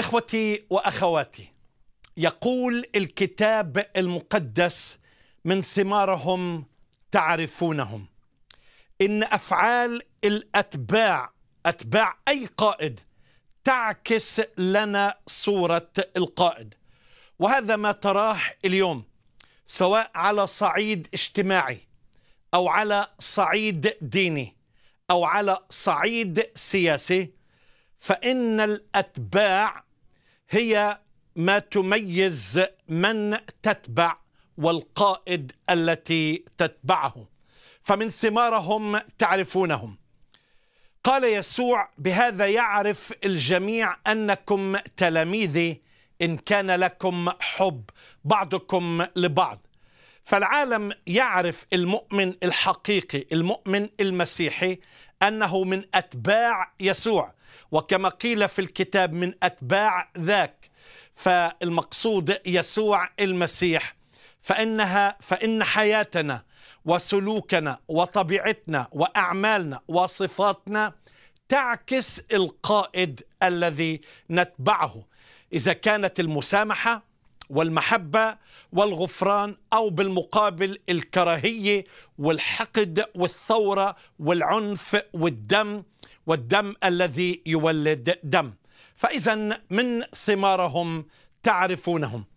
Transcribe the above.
اخوتي واخواتي يقول الكتاب المقدس من ثمارهم تعرفونهم ان افعال الاتباع اتباع اي قائد تعكس لنا صوره القائد وهذا ما تراه اليوم سواء على صعيد اجتماعي او على صعيد ديني او على صعيد سياسي فان الاتباع هي ما تميز من تتبع والقائد التي تتبعه فمن ثمارهم تعرفونهم قال يسوع بهذا يعرف الجميع انكم تلاميذي ان كان لكم حب بعضكم لبعض فالعالم يعرف المؤمن الحقيقي المؤمن المسيحي أنه من أتباع يسوع وكما قيل في الكتاب من أتباع ذاك فالمقصود يسوع المسيح فإنها فإن حياتنا وسلوكنا وطبيعتنا وأعمالنا وصفاتنا تعكس القائد الذي نتبعه إذا كانت المسامحة والمحبة والغفران أو بالمقابل الكراهية والحقد والثورة والعنف والدم والدم الذي يولد دم فإذا من ثمارهم تعرفونهم